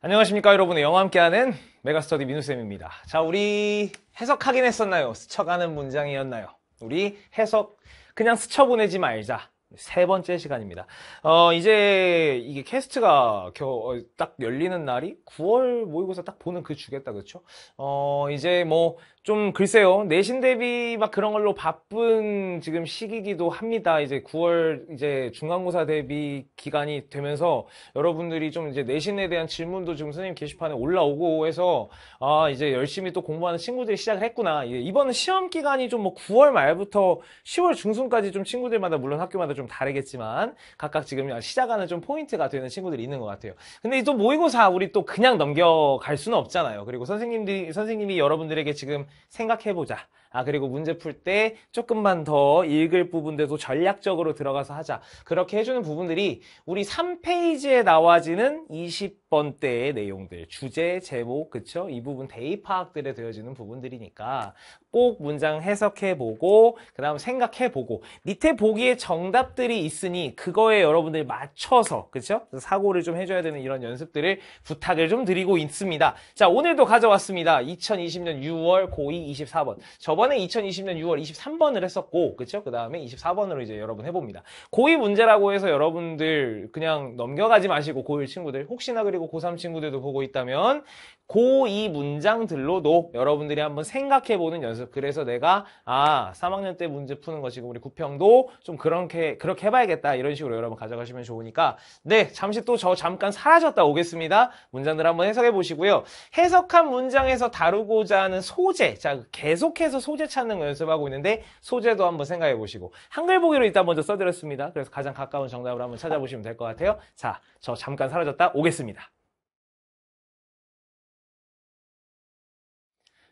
안녕하십니까 여러분의 영화 함께하는 메가스터디 민우쌤입니다 자 우리 해석하긴 했었나요? 스쳐가는 문장이었나요? 우리 해석 그냥 스쳐 보내지 말자 세 번째 시간입니다. 어, 이제 이게 캐스트가 겨, 어, 딱 열리는 날이 9월 모의고사 딱 보는 그 주겠다, 그쵸? 그렇죠? 어, 이제 뭐, 좀 글쎄요. 내신 대비 막 그런 걸로 바쁜 지금 시기기도 합니다. 이제 9월 이제 중간고사 대비 기간이 되면서 여러분들이 좀 이제 내신에 대한 질문도 지금 선생님 게시판에 올라오고 해서 아, 이제 열심히 또 공부하는 친구들이 시작을 했구나. 이번 시험 기간이 좀 뭐 9월 말부터 10월 중순까지 좀 친구들마다 물론 학교마다 좀 다르겠지만 각각 지금 시작하는 좀 포인트가 되는 친구들이 있는 것 같아요. 근데 또 모의고사 우리 또 그냥 넘겨갈 수는 없잖아요. 그리고 선생님들이 선생님이 여러분들에게 지금 생각해보자. 아 그리고 문제 풀 때 조금만 더 읽을 부분들도 전략적으로 들어가서 하자. 그렇게 해주는 부분들이 우리 3페이지에 나와지는 20번대의 내용들, 주제, 제목, 그쵸? 이 부분 대입 파악들에 되어지는 부분들이니까 꼭 문장 해석해보고 그 다음 생각해보고 밑에 보기에 정답들이 있으니 그거에 여러분들이 맞춰서 그렇죠? 사고를 좀 해줘야 되는 이런 연습들을 부탁을 좀 드리고 있습니다. 자 오늘도 가져왔습니다. 2020년 6월 고2 24번 저번에 2020년 6월 23번을 했었고 그렇죠? 그 다음에 24번으로 이제 여러분 해봅니다. 고2 문제라고 해서 여러분들 그냥 넘겨가지 마시고 고1 친구들 혹시나 그리고 고3 친구들도 보고 있다면 고이 문장들로도 여러분들이 한번 생각해보는 연습. 그래서 내가 아 3학년 때 문제 푸는 것이고 우리 구평도 좀 그렇게 그렇게 해봐야겠다 이런 식으로 여러분 가져가시면 좋으니까 네 잠시 또 저 잠깐 사라졌다 오겠습니다. 문장들 한번 해석해 보시고요. 해석한 문장에서 다루고자 하는 소재 자 계속해서 소재 찾는 거 연습하고 있는데 소재도 한번 생각해 보시고 한글 보기로 일단 먼저 써드렸습니다. 그래서 가장 가까운 정답을 한번 찾아보시면 될 것 같아요. 자 저 잠깐 사라졌다 오겠습니다.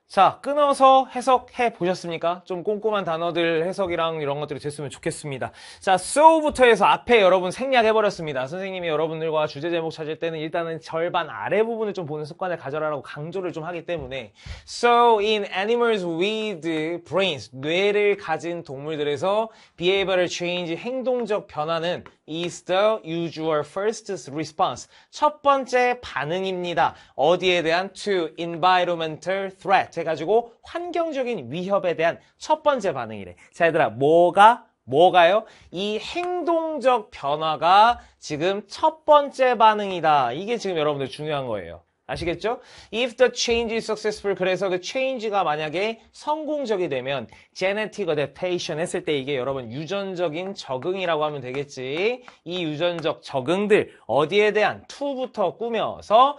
자, 끊어서 해석해 보셨습니까? 좀 꼼꼼한 단어들 해석이랑 이런 것들이 됐으면 좋겠습니다. 자, so부터 해서 앞에 여러분 생략해버렸습니다. 선생님이 여러분들과 주제 제목 찾을 때는 일단은 절반 아래 부분을 좀 보는 습관을 가져라라고 강조를 좀 하기 때문에 so in animals with brains 뇌를 가진 동물들에서 behavioral change 행동적 변화는 is the usual first response. 첫 번째 반응입니다. 어디에 대한 to environmental threat 해가지고 환경적인 위협에 대한 첫 번째 반응이래. 자, 얘들아, 뭐가 뭐가요? 이 행동적 변화가 지금 첫 번째 반응이다. 이게 지금 여러분들 중요한 거예요. 아시겠죠? If the change is successful 그래서 그 change가 만약에 성공적이 되면 genetic adaptation 했을 때 이게 여러분 유전적인 적응이라고 하면 되겠지 이 유전적 적응들 어디에 대한 to부터 꾸며서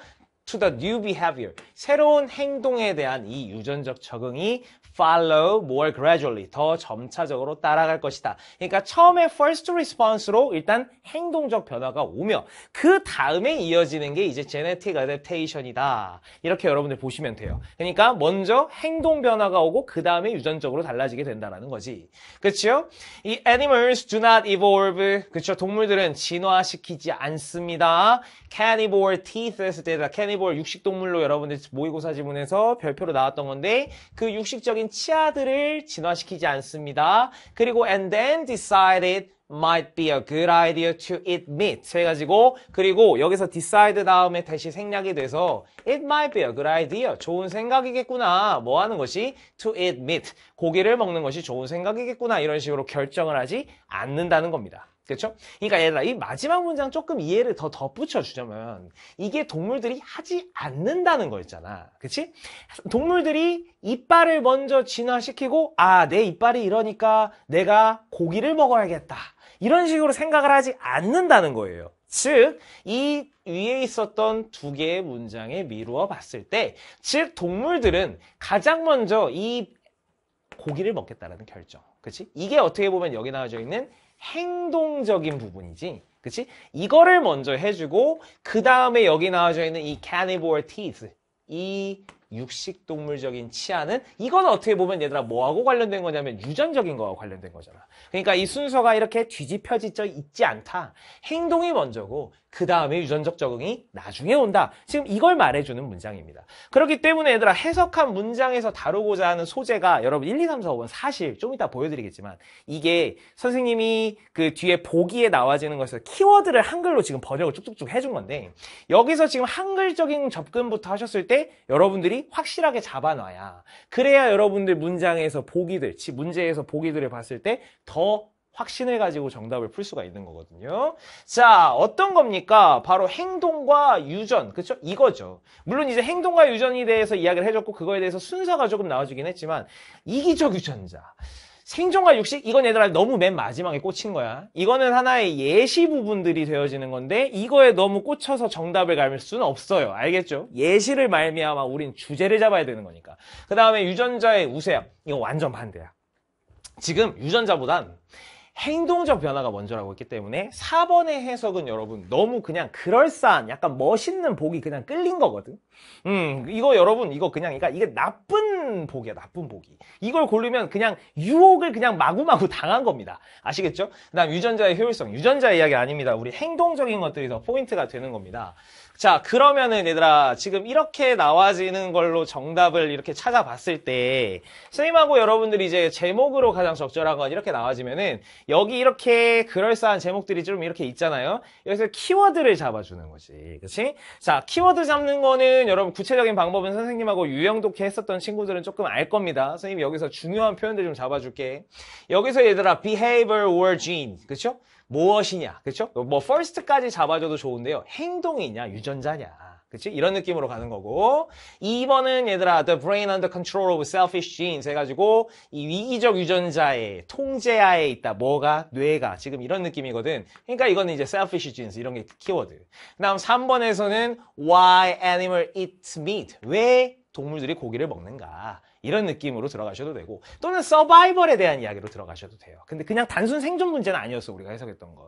to the new behavior. 새로운 행동에 대한 이 유전적 적응이 follow more gradually. 더 점차적으로 따라갈 것이다. 그러니까 처음에 first response로 일단 행동적 변화가 오며 그 다음에 이어지는 게 이제 genetic adaptation이다. 이렇게 여러분들 보시면 돼요. 그러니까 먼저 행동 변화가 오고 그 다음에 유전적으로 달라지게 된다라는 거지. 그렇죠? 이 animals do not evolve. 그렇죠? 동물들은 진화시키지 않습니다. Carnivore teeth 했을 때다. Carnivore 카니볼 육식동물로 여러분들 모의고사 지문에서 별표로 나왔던 건데 그 육식적인 치아들을 진화시키지 않습니다. 그리고 and then decided might be a good idea to eat meat 해가지고 그리고 여기서 decide 다음에 다시 생략이 돼서 it might be a good idea 좋은 생각이겠구나 뭐 하는 것이 to eat meat 고기를 먹는 것이 좋은 생각이겠구나 이런 식으로 결정을 하지 않는다는 겁니다. 그렇죠? 그러니까 얘들아 이 마지막 문장 조금 이해를 더 덧붙여 주자면 이게 동물들이 하지 않는다는 거 있잖아. 그렇지? 동물들이 이빨을 먼저 진화시키고 아, 내 이빨이 이러니까 내가 고기를 먹어야겠다. 이런 식으로 생각을 하지 않는다는 거예요. 즉, 이 위에 있었던 두 개의 문장에 미루어 봤을 때, 즉, 동물들은 가장 먼저 이 고기를 먹겠다라는 결정. 그치? 이게 어떻게 보면 여기 나와져 있는 행동적인 부분이지. 그치? 이거를 먼저 해주고, 그 다음에 여기 나와져 있는 이 c a r n i v o r teeth. 이 육식동물적인 치아는 이건 어떻게 보면 얘들아 뭐하고 관련된 거냐면 유전적인 거와 관련된 거잖아. 그러니까 이 순서가 이렇게 뒤집혀지져 있지 않다. 행동이 먼저고 그 다음에 유전적 적응이 나중에 온다. 지금 이걸 말해주는 문장입니다. 그렇기 때문에 얘들아 해석한 문장에서 다루고자 하는 소재가 여러분 1, 2, 3, 4, 5번 사실 좀 이따 보여드리겠지만 이게 선생님이 그 뒤에 보기에 나와지는 것에서 키워드를 한글로 지금 번역을 쭉쭉쭉 해준 건데 여기서 지금 한글적인 접근부터 하셨을 때 여러분들이 확실하게 잡아놔야 그래야 여러분들 문장에서 보기들, 문제에서 보기들을 봤을 때 더 확신을 가지고 정답을 풀 수가 있는 거거든요. 자, 어떤 겁니까? 바로 행동과 유전, 그렇죠? 이거죠. 물론 이제 행동과 유전에 대해서 이야기를 해줬고 그거에 대해서 순서가 조금 나와주긴 했지만 이기적 유전자. 생존과 육식 이건 얘들아 너무 맨 마지막에 꽂힌 거야. 이거는 하나의 예시 부분들이 되어지는 건데 이거에 너무 꽂혀서 정답을 갈 수는 없어요. 알겠죠? 예시를 말미암아 우린 주제를 잡아야 되는 거니까. 그 다음에 유전자의 우세함 이거 완전 반대야. 지금 유전자보단 행동적 변화가 먼저라고 했기 때문에 4번의 해석은 여러분 너무 그냥 그럴싸한 약간 멋있는 복이 그냥 끌린 거거든 음 이거 여러분 이거 그냥 그러니까 이게 나쁜 복이야 나쁜 복이 이걸 고르면 그냥 유혹을 그냥 마구마구 당한 겁니다 아시겠죠? 그 다음 유전자의 효율성 유전자 이야기 아닙니다 우리 행동적인 것들이 더 포인트가 되는 겁니다 자 그러면은 얘들아 지금 이렇게 나와지는 걸로 정답을 이렇게 찾아봤을 때 선생님하고 여러분들이 이제 제목으로 가장 적절한 건 이렇게 나와지면은 여기 이렇게 그럴싸한 제목들이 좀 이렇게 있잖아요. 여기서 키워드를 잡아주는 거지. 그치? 자, 키워드 잡는 거는 여러분 구체적인 방법은 선생님하고 유형 독해 했었던 친구들은 조금 알 겁니다. 선생님 여기서 중요한 표현들 좀 잡아줄게. 여기서 얘들아, behavior or gene. 그쵸? 무엇이냐. 그쵸? 뭐, first까지 잡아줘도 좋은데요. 행동이냐, 유전자냐. 그치? 이런 느낌으로 가는 거고 2번은 얘들아 The brain under control of selfish genes 해가지고 이 위기적 유전자의 통제하에 있다 뭐가? 뇌가 지금 이런 느낌이거든 그러니까 이거는 이제 selfish genes 이런 게 키워드 그 다음 3번에서는 Why animal eat meat 왜 동물들이 고기를 먹는가 이런 느낌으로 들어가셔도 되고 또는 서바이벌에 대한 이야기로 들어가셔도 돼요. 근데 그냥 단순 생존 문제는 아니었어 우리가 해석했던 건.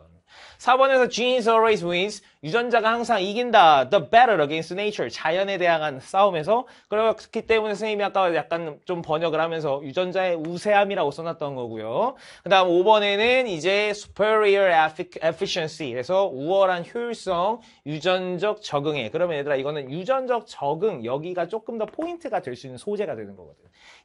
4번에서 genes always wins 유전자가 항상 이긴다. The battle against nature. 자연에 대한 싸움에서. 그렇기 때문에 선생님이 아까 약간 좀 번역을 하면서 유전자의 우세함이라고 써놨던 거고요. 그 다음 5번에는 이제 superior efficiency. 그래서 우월한 효율성, 유전적 적응에 그러면 얘들아, 이거는 유전적 적응. 여기가 조금 더 포인트가 될 수 있는 소재가 되는 거거든.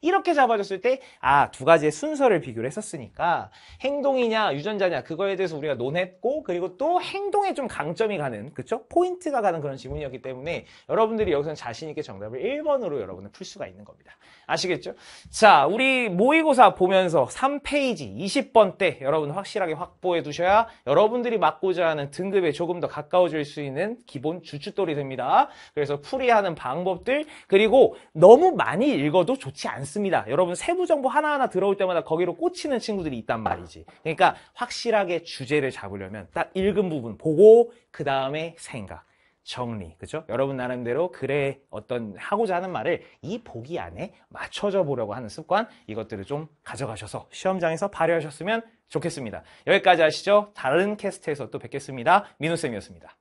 이렇게 잡아줬을 때, 아, 두 가지의 순서를 비교를 했었으니까 행동이냐, 유전자냐, 그거에 대해서 우리가 논했고, 그리고 또 행동에 좀 강점이 가는 그쵸? 포인트가 가는 그런 지문이었기 때문에 여러분들이 여기서는 자신 있게 정답을 1번으로 여러분은 풀 수가 있는 겁니다. 아시겠죠? 자, 우리 모의고사 보면서 3페이지 20번 때 여러분 확실하게 확보해 두셔야 여러분들이 막고자 하는 등급에 조금 더 가까워질 수 있는 기본 주춧돌이 됩니다. 그래서 풀이하는 방법들 그리고 너무 많이 읽어도 좋지 않습니다. 여러분 세부 정보 하나하나 들어올 때마다 거기로 꽂히는 친구들이 있단 말이지. 그러니까 확실하게 주제를 잡으려면 딱 읽은 부분 보고 그 다음에 생각, 정리, 그죠? 여러분 나름대로 글에 어떤 하고자 하는 말을 이 보기 안에 맞춰져 보려고 하는 습관, 이것들을 좀 가져가셔서 시험장에서 발휘하셨으면 좋겠습니다. 여기까지 하시죠. 다른 캐스트에서 또 뵙겠습니다. 민우쌤이었습니다.